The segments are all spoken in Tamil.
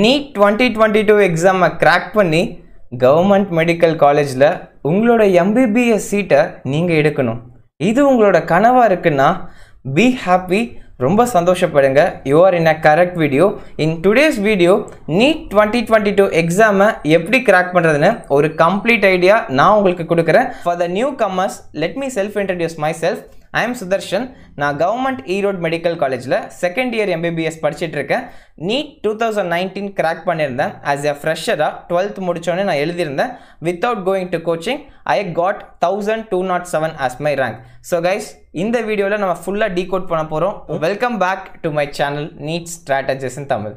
நீட் டுவெண்ட்டி டுவெண்ட்டி டூ எக்ஸாமை க்ராக் பண்ணி கவர்மெண்ட் மெடிக்கல் காலேஜில் உங்களோட எம்பிபிஎஸ் சீட்டை நீங்கள் எடுக்கணும் இது உங்களோட கனவாக இருக்குன்னா பி ஹாப்பி ரொம்ப சந்தோஷப்படுங்க are in a correct video in today's video NEET twenty twenty two எக்ஸாமை எப்படி கிராக் பண்ணுறதுன்னு ஒரு கம்ப்ளீட் ஐடியா நான் உங்களுக்கு கொடுக்குறேன் for the new comers let me self introduce myself I am Sudarshan நான் கவர்மெண்ட் ஈரோடு மெடிக்கல் காலேஜில் செகண்ட் இயர் எம்பிபிஎஸ் படிச்சுட்ருக்கேன் NEET two thousand nineteen crack பண்ணியிருந்தேன் ஆஸ் எ ஃப்ரெஷராக டுவெல்த் முடித்தோடனே நான் எழுதியிருந்தேன் without going to coaching I got thousand two nought seven as my rank so guys இந்த வீடியோவில் நம்ம ஃபுல்லாக டீகோட் பண்ண போகிறோம் welcome back to my channel NEET strategies in Tamil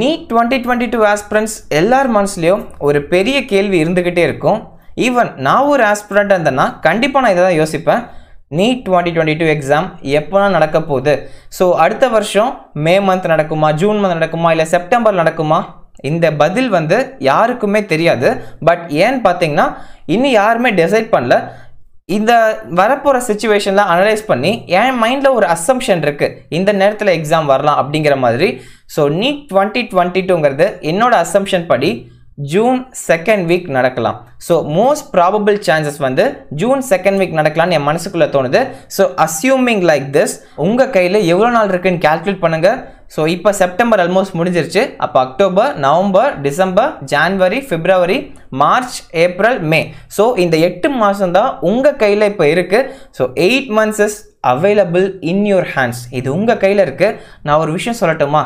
NEET twenty twenty two aspirants எல்லார் மனசுலேயும் ஒரு பெரிய கேள்வி இருந்துக்கிட்டே இருக்கும் ஈவன் நான் ஒரு ஆஸ்பிரண்ட் இருந்தேன்னா கண்டிப்பாக நான் இதை தான் யோசிப்பேன் NEET twenty twenty two exam எப்போனா நடக்க போகுது ஸோ அடுத்த வருஷம் மே மந்த் நடக்குமா ஜூன் மந்த் நடக்குமா இல்லை செப்டம்பர் நடக்குமா இந்த பதில் வந்து யாருக்குமே தெரியாது பட் ஏன்னு பார்த்தீங்கன்னா இன்னும் யாருமே டிசைட் பண்ணல இந்த வரப்போகிற சுச்சுவேஷன்லாம் அனலைஸ் பண்ணி என் மைண்டில் ஒரு அசம்ஷன் இருக்குது இந்த நேரத்தில் எக்ஸாம் வரலாம் அப்படிங்கிற மாதிரி ஸோ நீட் டுவெண்ட்டி டுவெண்ட்டி டூங்கிறது என்னோட அசம்ஷன் படி ஜூன் செகண்ட் வீக் நடக்கலாம் ஸோ மோஸ்ட் ப்ராபபிள் சான்சஸ் வந்து ஜூன் செகண்ட் வீக் நடக்கலாம்னு என் மனசுக்குள்ளே தோணுது ஸோ அஸ்யூமிங் லைக் திஸ் உங்கள் கையில் எவ்வளோ நாள் இருக்குன்னு கால்குலேட் பண்ணுங்கள் ஸோ இப்போ செப்டம்பர் ஆல்மோஸ்ட் முடிஞ்சிருச்சு அப்போ October November December January February March April May so இந்த எட்டு மாதம் தான் உங்கள் கையில் இப்போ இருக்குது so eight months is available in your hands இது உங்கள் கையில் இருக்குது நான் ஒரு விஷயம் சொல்லட்டுமா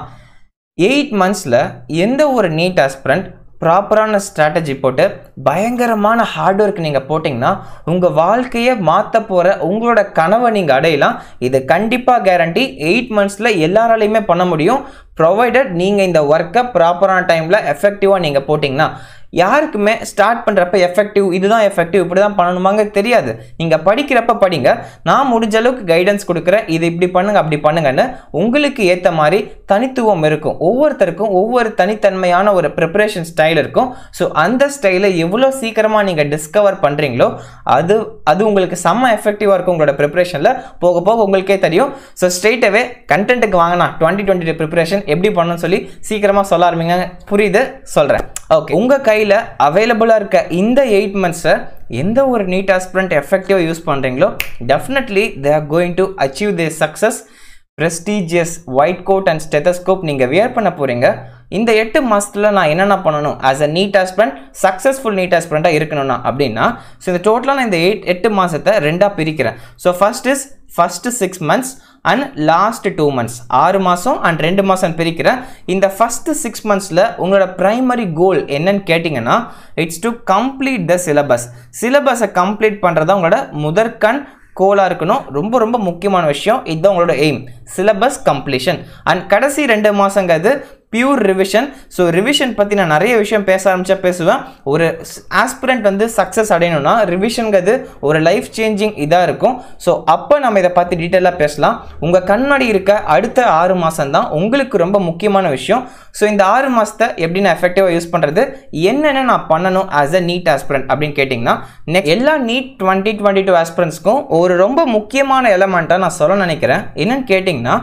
எயிட் மந்த்ஸில் எந்த ஒரு நீட் ஆஸ்பிரண்ட் ப்ராப்பரான ஸ்ட்ராட்டஜி போட்டு பயங்கரமான ஹார்ட் ஒர்க் நீங்கள் போட்டிங்கன்னா உங்கள் வாழ்க்கையை மாற்ற போகிற உங்களோட கனவை நீங்கள் அடையலாம் இது கண்டிப்பாக கேரண்டி எயிட் மந்த்ஸில் எல்லாராலையுமே பண்ண முடியும் ப்ரொவைடட் நீங்கள் இந்த ஒர்க்கை ப்ராப்பரான டைமில் எஃபெக்டிவாக நீங்கள் போட்டிங்கன்னா யாருக்குமே ஸ்டார்ட் பண்ணுறப்ப எஃபெக்டிவ் இதுதான் எஃபெக்டிவ் இப்படி தான் பண்ணணுமாங்க தெரியாது நீங்கள் படிக்கிறப்ப படிங்க நான் முடிஞ்ச அளவுக்கு கைடன்ஸ் கொடுக்குறேன் இது இப்படி பண்ணுங்க அப்படி பண்ணுங்கன்னு உங்களுக்கு ஏற்ற மாதிரி தனித்துவம் இருக்கும் ஒவ்வொருத்தருக்கும் ஒவ்வொரு தனித்தன்மையான ஒரு ப்ரிப்பரேஷன் ஸ்டைல் இருக்கும் ஸோ அந்த ஸ்டைலை எவ்வளோ சீக்கிரமாக நீங்கள் டிஸ்கவர் பண்ணுறீங்களோ அது அது உங்களுக்கு செம்ம எஃபெக்டிவாக இருக்கும் உங்களோட ப்ரிப்பரேஷனில் போக போக உங்களுக்கே தெரியும் ஸோ ஸ்ட்ரெயிட்டவே கண்டென்ட்டுக்கு வாங்கினா டுவெண்ட்டி டுவெண்ட்டி ப்ரிப்ரேஷன் எப்படி பண்ணணும்னு சொல்லி சீக்கிரமாக சொல்ல ஆரம்பிங்க புரியுது சொல்கிறேன் ஓகே உங்கள் கையில் கையில் அவைலபிளாக இருக்க இந்த எயிட் மந்த்ஸை எந்த ஒரு நீட் ஆஸ்பிரண்ட் எஃபெக்டிவாக யூஸ் பண்ணுறீங்களோ definitely they are going to achieve the success prestigious white coat and stethoscope நீங்கள் வியர் பண்ண போகிறீங்க இந்த எட்டு மாதத்தில் நான் என்னென்ன பண்ணணும் as a NEET aspirant successful NEET ஹஸ்பண்டாக இருக்கணும்னா அப்படின்னா ஸோ இந்த டோட்டலாக நான் இந்த எயிட் எட்டு மாதத்தை ரெண்டாக பிரிக்கிறேன் so first is first six months and last two months ஆறு மாதம் அண்ட் ரெண்டு மாதம் பிரிக்கிறேன் இந்த ஃபஸ்ட்டு சிக்ஸ் மந்த்ஸில் உங்களோட ப்ரைமரி கோல் என்னன்னு கேட்டிங்கன்னா it's to complete the syllabus சிலபஸை கம்ப்ளீட் பண்ணுறது உங்களோட முதற்கண் கோலாக இருக்கணும் ரொம்ப ரொம்ப முக்கியமான விஷயம் இதுதான் உங்களோட எய்ம் சிலபஸ் கம்ப்ளீஷன் அண்ட் கடைசி ரெண்டு மாதங்கிறது பியூர் ரிவிஷன் ஸோ ரிவிஷன் பற்றி நான் நிறைய விஷயம் பேச ஆரம்பித்தா பேசுவேன் ஒரு ஆஸ்பிரண்ட் வந்து சக்ஸஸ் அடையணும்னா ரிவிஷனுங்கிறது ஒரு லைஃப் சேஞ்சிங் இதாக இருக்கும் ஸோ அப்போ நம்ம இதை பற்றி டீட்டெயிலாக பேசலாம் உங்கள் கண்ணாடி இருக்க அடுத்த ஆறு மாதம் தான் உங்களுக்கு ரொம்ப முக்கியமான விஷயம் ஸோ இந்த ஆறு மாதத்தை எப்படி நான் எஃபெக்டிவாக யூஸ் பண்ணுறது என்னென்ன நான் பண்ணணும் ஆஸ் அ நீட் ஆஸ்பிரண்ட் அப்படின்னு கேட்டிங்கன்னா எல்லா நீட் டுவெண்ட்டி டுவெண்ட்டி டூ ஆஸ்பிரண்ட்ஸ்க்கும் ஒரு ரொம்ப முக்கியமான எலமெண்ட்டாக நான் சொல்ல நினைக்கிறேன் என்னென்னு கேட்டிங்கன்னா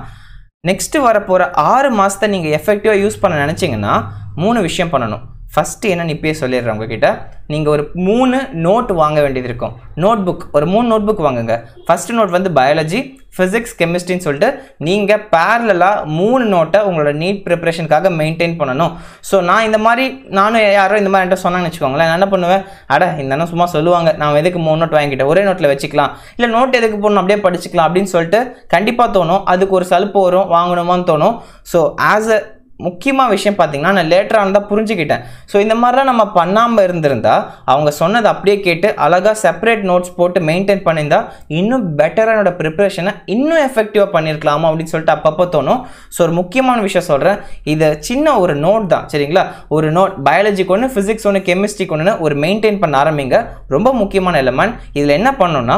நெக்ஸ்ட்டு வரப்போகிற ஆறு மாதத்தை நீங்கள் எஃபெக்டிவாக யூஸ் பண்ண நினச்சிங்கன்னா மூணு விஷயம் பண்ணணும் ஃபஸ்ட்டு என்ன இப்பயே சொல்லிடுறேன் உங்ககிட்ட நீங்கள் ஒரு மூணு நோட் வாங்க வேண்டியது இருக்கும் நோட் புக் ஒரு மூணு நோட் புக் வாங்குங்க ஃபஸ்ட்டு நோட் வந்து பயாலஜி ஃபிசிக்ஸ் கெமிஸ்ட்ரின்னு சொல்லிட்டு நீங்கள் பேரலாக மூணு நோட்டை உங்களோட நீட் ப்ரிப்ரேஷனுக்காக மெயின்டைன் பண்ணணும் ஸோ நான் இந்த மாதிரி நானும் யாரோ இந்த மாதிரி என்கிட்ட சொன்னாங்கன்னு வச்சுக்கோங்களேன் நான் என்ன பண்ணுவேன் அட இந்த சும்மா சொல்லுவாங்க நான் எதுக்கு மூணு நோட் வாங்கிக்கிட்டேன் ஒரே நோட்டில் வச்சுக்கலாம் இல்லை நோட் எதுக்கு போடணும் அப்படியே படிச்சுக்கலாம் அப்படின்னு சொல்லிட்டு கண்டிப்பாக தோணும் அதுக்கு ஒரு சலுப்பு வரும் வாங்கணுமான்னு தோணும் ஸோ ஆஸ் அ முக்கியமாக விஷயம் பார்த்தீங்கன்னா நான் லேட்டராக இருந்தால் புரிஞ்சுக்கிட்டேன் ஸோ இந்த மாதிரிலாம் நம்ம பண்ணாமல் இருந்திருந்தால் அவங்க சொன்னதை அப்படியே கேட்டு அழகாக செப்பரேட் நோட்ஸ் போட்டு மெயின்டைன் பண்ணியிருந்தால் இன்னும் பெட்டராக என்னோடய ப்ரிப்ரேஷனை இன்னும் எஃபெக்டிவாக பண்ணியிருக்கலாமா அப்படின்னு சொல்லிட்டு அப்பப்போ தோணும் ஸோ ஒரு முக்கியமான விஷயம் சொல்கிறேன் இது சின்ன ஒரு நோட் தான் சரிங்களா ஒரு நோட் பயாலஜிக்கு ஒன்று ஃபிசிக்ஸ் ஒன்று கெமிஸ்ட்ரிக்கு ஒன்றுன்னு ஒரு மெயின்டைன் பண்ண ஆரம்பிங்க ரொம்ப முக்கியமான எலமெண்ட் இதில் என்ன பண்ணோன்னா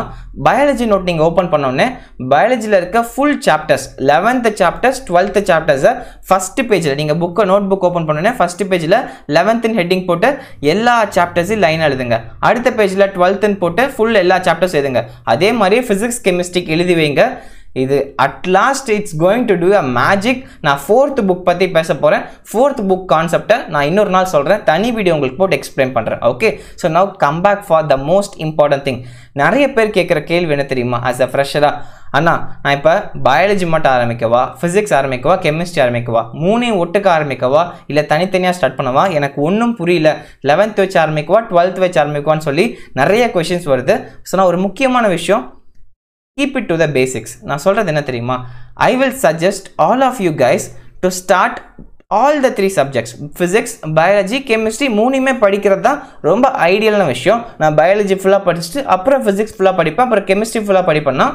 பயாலஜி நோட் நீங்கள் ஓப்பன் பண்ணோன்னே பயாலஜியில் இருக்க full chapters eleventh chapters twelfth சாப்டர்ஸை ஃபஸ்ட்டு பேஜில் நீங்கள் புக்கை நோட் புக் ஓப்பன் பண்ணோன்னே ஃபஸ்ட்டு பேஜில் லெவன்த்துன்னு ஹெட்டிங் போட்டு எல்லா சாப்டர்ஸையும் லைன் எழுதுங்க அடுத்த பேஜில் டுவெல்த்துன்னு போட்டு ஃபுல் எல்லா சாப்டர்ஸ் எழுதுங்க அதே மாதிரி ஃபிசிக்ஸ் கெமிஸ்ட்ரிக்கு எழுதி வைங்க இது at last it's going to do a magic நான் ஃபோர்த் புக் பற்றி பேச போகிறேன் ஃபோர்த் புக் கான்செப்டை நான் இன்னொரு நாள் சொல்கிறேன் தனி வீடியோ உங்களுக்கு போட்டு எக்ஸ்பிளைன் பண்ணுறேன் okay so now come back for the most important thing நிறைய பேர் கேட்குற கேள்வி என்ன தெரியுமா ஆஸ் அ ஃப்ரெஷராக அண்ணா நான் இப்போ பயாலஜி மட்டும் ஆரம்பிக்கவா ஃபிசிக்ஸ் ஆரம்பிக்கவா கெமிஸ்ட்ரி ஆரம்பிக்கவா மூணையும் ஒட்டுக்க ஆரம்பிக்கவா இல்லை தனித்தனியாக ஸ்டார்ட் பண்ணவா எனக்கு ஒன்றும் புரியல லெவன்த் வச்சு ஆரம்பிக்கவா டுவெல்த் வச்சு ஆரம்பிக்குவான்னு சொல்லி நிறைய கொஷின்ஸ் வருது ஸோ நான் ஒரு முக்கியமான விஷயம் keep it to the basics நான் சொல்கிறது என்ன தெரியுமா I will suggest all of you guys to start all the three subjects physics biology chemistry மூணுமே படிக்கிறது தான் ரொம்ப ஐடியலான விஷயம் நான் பயாலஜி ஃபுல்லாக படிச்சுட்டு அப்புறம் ஃபிசிக்ஸ் ஃபுல்லாக படிப்பேன் அப்புறம் கெமிஸ்ட்ரி ஃபுல்லாக படிப்பேன்னா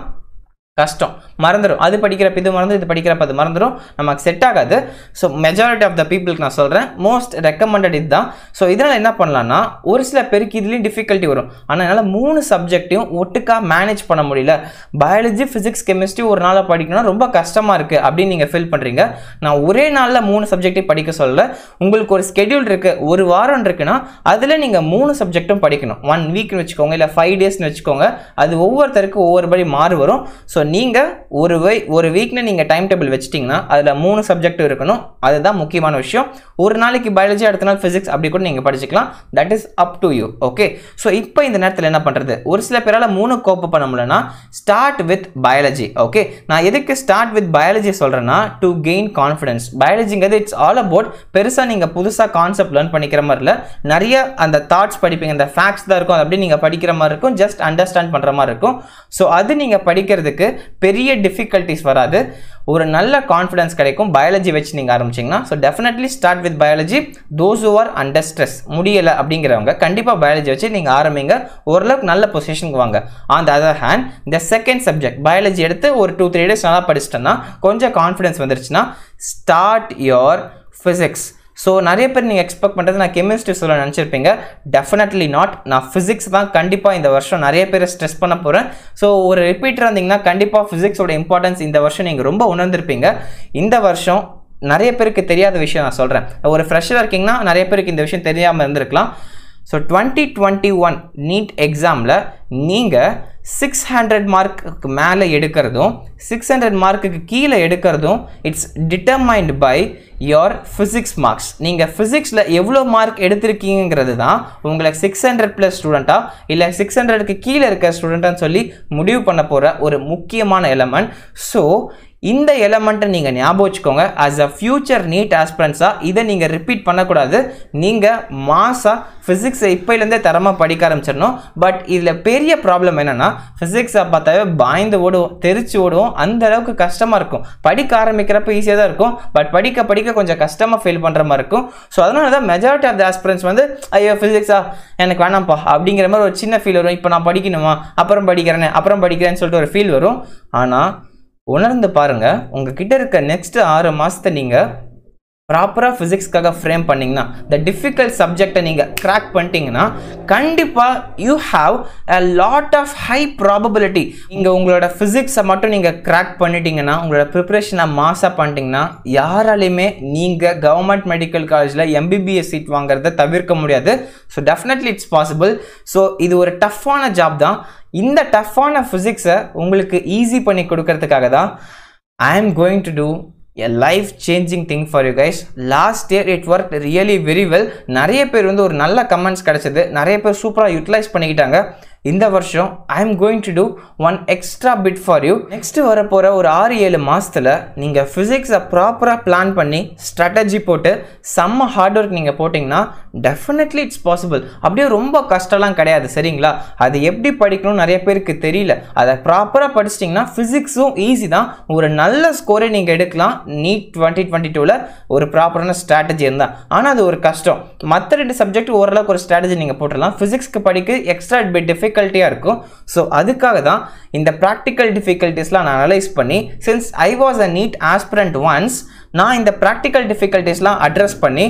கஷ்டம் மறந்துடும் அது படிக்கிறப்ப இது மறந்து இது படிக்கிறப்ப அது மறந்துடும் நமக்கு செட் ஆகாது ஸோ மெஜாரிட்டி ஆஃப் த பீப்புளுக்கு நான் சொல்கிறேன் மோஸ்ட் ரெக்கமெண்டட் இதுதான் ஸோ இதனால் என்ன பண்ணலான்னா ஒரு சில பேருக்கு இதுலேயும் டிஃபிகல்ட்டி வரும் ஆனால் என்னால் மூணு சப்ஜெக்டையும் ஒட்டுக்காக மேனேஜ் பண்ண முடியல பயாலஜி ஃபிசிக்ஸ் கெமிஸ்ட்ரி ஒரு நாளில் படிக்கணும்னா ரொம்ப கஷ்டமாக இருக்குது அப்படின்னு நீங்கள் ஃபீல் பண்ணுறீங்க நான் ஒரே நாளில் மூணு சப்ஜெக்டையும் படிக்க சொல்லலை உங்களுக்கு ஒரு ஸ்கெடியூல் இருக்குது ஒரு வாரம் இருக்குன்னா அதில் நீங்கள் மூணு சப்ஜெக்ட்டும் படிக்கணும் ஒன் வீக்னு வச்சுக்கோங்க இல்லை ஃபைவ் டேஸ்னு வச்சுக்கோங்க அது ஒவ்வொருத்தருக்கும் ஒவ்வொரு படி மாறு வரும் ஸோ நீங்கள் ஒரு வை ஒரு வீக்கில் நீங்கள் டைம் டேபிள் வச்சிட்டிங்கன்னா அதில் மூணு சப்ஜெக்ட் இருக்கணும் அதுதான் முக்கியமான விஷயம் ஒரு நாளைக்கு பயாலஜி அடுத்த நாள் ஃபிசிக்ஸ் அப்படி கூட நீங்கள் படிச்சுக்கலாம் that is up to you okay so இப்போ இந்த நேரத்தில் என்ன பண்ணுறது ஒரு சில பேரால் மூணு கோப்பு பண்ண முடியலன்னா ஸ்டார்ட் வித் பயாலஜி ஓகே நான் எதுக்கு ஸ்டார்ட் வித் பயாலஜி சொல்கிறேன்னா டு கெயின் கான்ஃபிடன்ஸ் பயாலஜிங்கிறது இட்ஸ் ஆல் அபவுட் பெருசாக நீங்கள் புதுசாக கான்செப்ட் லேர்ன் பண்ணிக்கிற மாதிரி இல்லை நிறைய அந்த தாட்ஸ் படிப்பீங்க அந்த ஃபேக்ட்ஸ் தான் இருக்கும் அது அப்படி நீங்கள் படிக்கிற மாதிரி இருக்கும் ஜஸ்ட் அண்டர்ஸ்டாண்ட் பண்ணுற மாதிரி இருக்கும் ஸோ அது நீங்கள் படிக்கிறதுக்கு பெரிய டிஃபிகல்ட்டிஸ் வராது ஒரு நல்ல கான்ஃபிடன்ஸ் கிடைக்கும் பயாலஜி வச்சு நீங்கள் ஆரம்பிச்சிங்கன்னா so definitely start with biology those who are under stress முடியலை அப்படிங்கிறவங்க கண்டிப்பாக பயாலஜி வச்சு நீங்கள் ஆரம்பிங்க ஓரளவுக்கு நல்ல பொசிஷனுக்கு வாங்க ஆன் த அதர் ஹேண்ட் இந்த செகண்ட் சப்ஜெக்ட் பயாலஜி எடுத்து ஒரு டூ த்ரீ டேஸ் நல்லா படிச்சிட்டோன்னா கொஞ்சம் கான்ஃபிடன்ஸ் வந்துருச்சுன்னா ஸ்டார்ட் யோர் ஃபிசிக்ஸ் ஸோ நிறைய பேர் நீங்கள் எக்ஸ்பெக்ட் பண்ணுறது நான் கெமிஸ்ட்ரி சொல்ல நினச்சிருப்பீங்க டெஃபினெட்லி நாட் நான் ஃபிசிக்ஸ் தான் கண்டிப்பாக இந்த வருஷம் நிறைய பேர் ஸ்ட்ரெஸ் பண்ண போகிறேன் ஸோ ஒரு ரிப்பீட்டர் இருந்தீங்கன்னா கண்டிப்பாக ஃபிசிக்ஸோட இம்பார்ட்டன்ஸ் இந்த வருஷம் நீங்கள் ரொம்ப உணர்ந்திருப்பீங்க இந்த வருஷம் நிறைய பேருக்கு தெரியாத விஷயம் நான் சொல்கிறேன் ஒரு ஃப்ரெஷராக இருக்கீங்கன்னா நிறைய பேருக்கு இந்த விஷயம் தெரியாமல் இருந்திருக்கலாம் so twenty twenty one NEET எக்ஸாமில் நீங்கள் சிக்ஸ் ஹண்ட்ரட் மார்க்குக்கு மேலே எடுக்கிறதும் சிக்ஸ் ஹண்ட்ரட் மார்க்குக்கு கீழே எடுக்கிறதும் it's determined by your physics marks நீங்கள் ஃபிசிக்ஸில் எவ்வளோ மார்க் எடுத்திருக்கீங்கிறது தான் உங்களை சிக்ஸ் ஹண்ட்ரட் ப்ளஸ் ஸ்டூடெண்ட்டாக இல்லை சிக்ஸ் ஹண்ட்ரடுக்கு கீழே இருக்கிற ஸ்டூடெண்ட்டான்னு சொல்லி முடிவு பண்ண போகிற ஒரு முக்கியமான எலமெண்ட் ஸோ இந்த எலமெண்ட்டை நீங்கள் ஞாபகம் வச்சுக்கோங்க ஆஸ் அ ஃபியூச்சர் நீட் ஆஸ்பிரன்ஸாக இதை நீங்கள் ரிப்பீட் பண்ணக்கூடாது நீங்கள் மாசாக ஃபிசிக்ஸை இப்போலேருந்தே தரமாக படிக்க ஆரம்பிச்சிடணும் பட் இதில் பெரிய ப்ராப்ளம் என்னென்னா ஃபிசிக்ஸை பார்த்தாவே பாய்ந்து ஓடுவோம் தெரிச்சு ஓடுவோம் அந்த அளவுக்கு கஷ்டமாக இருக்கும் படிக்க ஆரம்பிக்கிறப்ப ஈஸியாக தான் இருக்கும் பட் படிக்க படிக்க கொஞ்சம் கஷ்டமாக ஃபீல் பண்ணுற மாதிரி இருக்கும் ஸோ அதனால தான் மெஜாரிட்டி ஆஃப் த ஆஸ்பிரன்ஸ் வந்து ஐயோ ஃபிசிக்ஸா எனக்கு வேணாம்ப்பா அப்படிங்கிற மாதிரி ஒரு சின்ன ஃபீல் வரும் இப்போ நான் படிக்கணுமா அப்புறம் படிக்கிறேன்னு அப்புறம் படிக்கிறேன்னு சொல்லிட்டு ஒரு ஃபீல் வரும் ஆனால் உணர்ந்து பாருங்கள் உங்கள் கிட்ட இருக்க நெக்ஸ்ட்டு ஆறு மாதத்தை நீங்கள் ப்ராப்பராக ஃபிசிக்ஸ்க்காக ஃப்ரேம் பண்ணிங்கன்னா இந்த டிஃபிகல்ட் சப்ஜெக்டை நீங்கள் க்ராக் பண்ணிட்டீங்கன்னா கண்டிப்பாக you have a lot of high probability நீங்கள் உங்களோட ஃபிசிக்ஸை மட்டும் நீங்கள் க்ராக் பண்ணிட்டீங்கன்னா உங்களோட ப்ரிப்ரேஷனை மாசாக பண்ணிட்டீங்கன்னா யாராலையுமே நீங்கள் கவர்மெண்ட் மெடிக்கல் காலேஜில் எம்பிபிஎஸ் சீட் வாங்குறத தவிர்க்க முடியாது so definitely it's possible so இது ஒரு டஃப்பான ஜாப் தான் இந்த டஃப்பான ஃபிசிக்ஸை உங்களுக்கு ஈஸி பண்ணி கொடுக்கறதுக்காக தான் I am going to do a life changing thing for you guys last year it worked really very well நிறைய பேர் வந்து ஒரு நல்ல கமெண்ட்ஸ் கிடச்சது நிறைய பேர் சூப்பராக யூட்டிலைஸ் பண்ணிக்கிட்டாங்க இந்த வருஷம் I am going to do one extra bit for you next வரப்போகிற ஒரு ஆறு ஏழு மாதத்தில் நீங்கள் ஃபிசிக்ஸை ப்ராப்பராக பிளான் பண்ணி ஸ்ட்ராட்டஜி போட்டு செம்ம ஹார்ட் ஒர்க் நீங்கள் போட்டிங்கன்னா டெஃபினெட்லி இட்ஸ் பாசிபிள் அப்படியே ரொம்ப கஷ்டம்லாம் கிடையாது சரிங்களா அது எப்படி படிக்கணும்னு நிறைய பேருக்கு தெரியல அதை ப்ராப்பராக படிச்சிட்டிங்கன்னா ஃபிசிக்ஸும் ஈஸி தான் ஒரு நல்ல ஸ்கோரை நீங்கள் எடுக்கலாம் நீட் டுவெண்ட்டி டுவெண்ட்டி டூவில் ஒரு ப்ராப்பரான ஸ்ட்ராட்டஜி இருந்தால் ஆனால் அது ஒரு கஷ்டம் மற்ற ரெண்டு சப்ஜெக்ட் ஓரளவுக்கு ஒரு ஸ்ட்ராட்டஜி நீங்கள் போட்டுடலாம் ஃபிசிக்ஸ்க்கு படிக்க எக்ஸ்ட்ரா பிட் டிஃபிகல்ட்டியாக இருக்கும் ஸோ அதுக்காக தான் இந்த ப்ராக்டிக்கல் டிஃபிகல்ட்டிஸ்லாம் நான் அனலைஸ் பண்ணி since I was a NEET aspirant once நான் இந்த ப்ராக்டிக்கல் டிஃபிகல்ட்டிஸ்லாம் அட்ரஸ் பண்ணி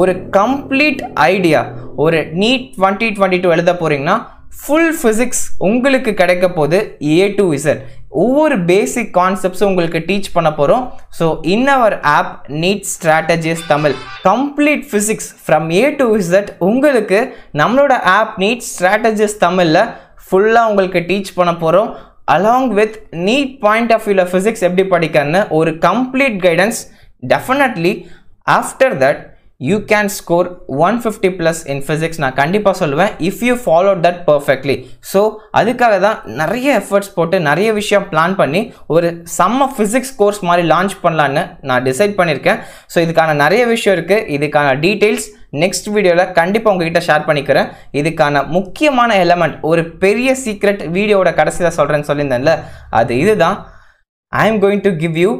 ஒரு கம்ப்ளீட் ஐடியா ஒரு நீட் டுவெண்ட்டி டுவெண்ட்டி டூ எழுத போகிறீங்கன்னா ஃபுல் ஃபிசிக்ஸ் உங்களுக்கு கிடைக்க போது ஏ டு இசட் ஒவ்வொரு பேசிக் கான்செப்ட்ஸும் உங்களுக்கு டீச் பண்ண போகிறோம் so in our app NEET strategies Tamil complete physics from A to Z உங்களுக்கு நம்மளோட ஆப் நீட் ஸ்ட்ராட்டஜிஸ் தமிழில் ஃபுல்லாக உங்களுக்கு டீச் பண்ண போகிறோம் along with NEET point of வியூவில் ஃபிசிக்ஸ் எப்படி படிக்கன்னு ஒரு complete guidance definitely after that you can score one fifty plus in physics நான் கண்டிப்பாக சொல்லுவேன் if you follow that perfectly so அதுக்காக தான் நிறைய எஃபர்ட்ஸ் போட்டு நிறைய விஷயம் பிளான் பண்ணி ஒரு செம்ம ஃபிசிக்ஸ் கோர்ஸ் மாதிரி லான்ச் பண்ணலான்னு நான் டிசைட் பண்ணியிருக்கேன் ஸோ இதுக்கான நிறைய விஷயம் இருக்குது இதுக்கான டீட்டெயில்ஸ் நெக்ஸ்ட் வீடியோவில் கண்டிப்பாக உங்ககிட்ட ஷேர் பண்ணிக்கிறேன் இதுக்கான முக்கியமான எலமெண்ட் ஒரு பெரிய சீக்ரெட் வீடியோவோட கடைசியில் சொல்கிறேன்னு சொல்லியிருந்தேன்ல அது இதுதான் I am going to give you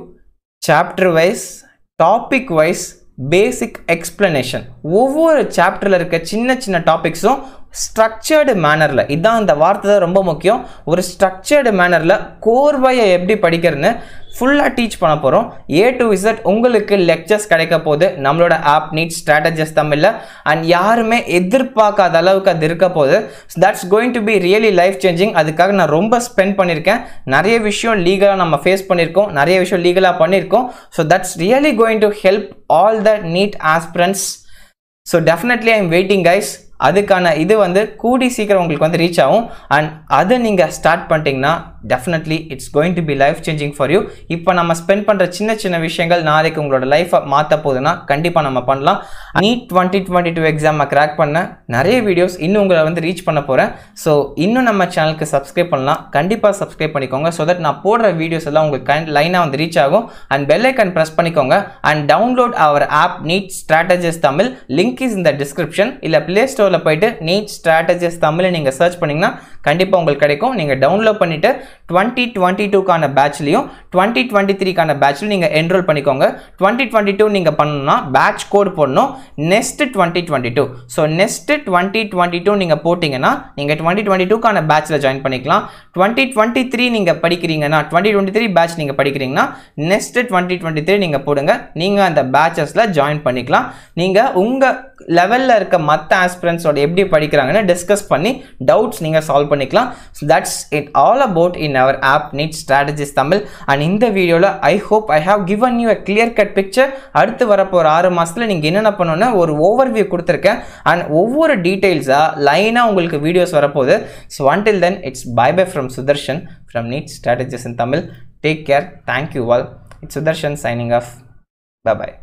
chapter wise topic wise basic explanation ஒவ்வொரு சாப்டரில் இருக்க சின்ன சின்ன டாபிக்ஸும் ஸ்ட்ரக்சர்டு மேனரில் இதுதான் அந்த வார்த்தை தான் ரொம்ப முக்கியம் ஒரு ஸ்ட்ரக்சர்டு மேனரில் கோர்வையை எப்படி படிக்கிறதுன்னு ஃபுல்லாக டீச் பண்ண போகிறோம் ஏ டு இசட் உங்களுக்கு லெக்சர்ஸ் கிடைக்க போகுது நம்மளோட ஆப் நீட் ஸ்ட்ராட்டஜிஸ் தமிழில் அண்ட் யாருமே எதிர்பார்க்காத அளவுக்கு அது இருக்க போகுது that's going to be really life changing அதுக்காக நான் ரொம்ப ஸ்பெண்ட் பண்ணியிருக்கேன் நிறைய விஷயம் லீகலாக நம்ம ஃபேஸ் பண்ணியிருக்கோம் நிறைய விஷயம் லீகலாக பண்ணியிருக்கோம் so that's really going to help all the NEET aspirants so definitely I am waiting guys அதுக்கான இது வந்து கூடி சீக்கிரம் உங்களுக்கு வந்து ரீச் ஆகும் அண்ட் அதை நீங்கள் ஸ்டார்ட் பண்ணிட்டீங்கன்னா definitely it's going to be life changing for you இப்போ நம்ம ஸ்பெண்ட் பண்ணுற சின்ன சின்ன விஷயங்கள் நாளைக்கு உங்களோட லைஃப்பை மாற்ற போகுதுன்னா கண்டிப்பாக நம்ம பண்ணலாம் நீட் டுவெண்ட்டி டுவெண்ட்டி டூ எக்ஸாமை கிராக் பண்ண நிறைய வீடியோஸ் இன்னும் உங்களை வந்து ரீச் பண்ண போகிறேன் ஸோ இன்னும் நம்ம சேனலுக்கு சப்ஸ்கிரைப் பண்ணலாம் கண்டிப்பாக சப்ஸ்கிரைப் பண்ணிக்கோங்க ஸோ தட் நான் போடுற வீடியோஸ் எல்லாம் உங்களுக்கு லைனாக வந்து ரீச் ஆகும் அண்ட் பெல்லைக்கன் ப்ரெஸ் பண்ணிக்கோங்க and download our app NEET strategies Tamil link is இந்த டிஸ்கிரிப்ஷன் இல்லை ப்ளே ஸ்டோரில் போயிட்டு நீட் ஸ்ட்ராட்டஜிஸ் தமிழ் நீங்கள் சர்ச் பண்ணிங்கன்னா கண்டிப்பாக உங்களுக்கு கிடைக்கும் நீங்கள் டவுன்லோட் பண்ணிவிட்டு டுவெண்ட்டி டுவெண்ட்டி டூக்கான பேட்ச்லையும் டுவெண்ட்டி டுவெண்ட்டி த்ரீக்கான பேட்ச்லையும் நீங்கள் என்ரோல் பண்ணிக்கோங்க டுவெண்ட்டி டுவெண்ட்டி டூ நீங்கள் பண்ணணும்னா பேட்ச் கோட் போடணும் next twenty twenty two so next twenty twenty two நீங்கள் போட்டிங்கன்னா நீங்கள் டுவெண்ட்டி டுவெண்ட்டி டூக்கான பேட்ச்சில் ஜாயின் பண்ணிக்கலாம் டுவெண்ட்டி டுவெண்ட்டி த்ரீ நீங்கள் படிக்கிறீங்கன்னா டுவெண்ட்டி டுவெண்ட்டி த்ரீ பேட்ச் நீங்கள் படிக்கிறீங்கன்னா நெக்ஸ்ட் டுவெண்ட்டி டுவெண்ட்டி த்ரீ நீங்கள் போடுங்க நீங்கள் அந்த பேட்சஸில் ஜாயின் பண்ணிக்கலாம் நீங்கள் உங்கள் லெவலில் இருக்க மற்ற ஆஸ்பிரன்ஸோட எப்படி படிக்கிறாங்கன்னு டிஸ்கஸ் பண்ணி டவுட்ஸ் நீங்கள் சால்வ் பண்ணிக்கலாம் that's it all about in our app NEET strategies Tamil and இந்த வீடியோவில் I hope I have given you a clear cut picture அடுத்து வரப்போகிற ஆறு மாதத்தில் நீங்கள் என்னென்ன பண்ணணும்னா ஒரு ஓவர்வியூ கொடுத்துருக்கேன் அண்ட் ஒவ்வொரு டீட்டெயில்ஸாக லைனாக உங்களுக்கு வீடியோஸ் வரப்போகுது so until then it's bye bye from Sudarshan from NEET strategies in Tamil take care thank you all it's Sudarshan signing off bye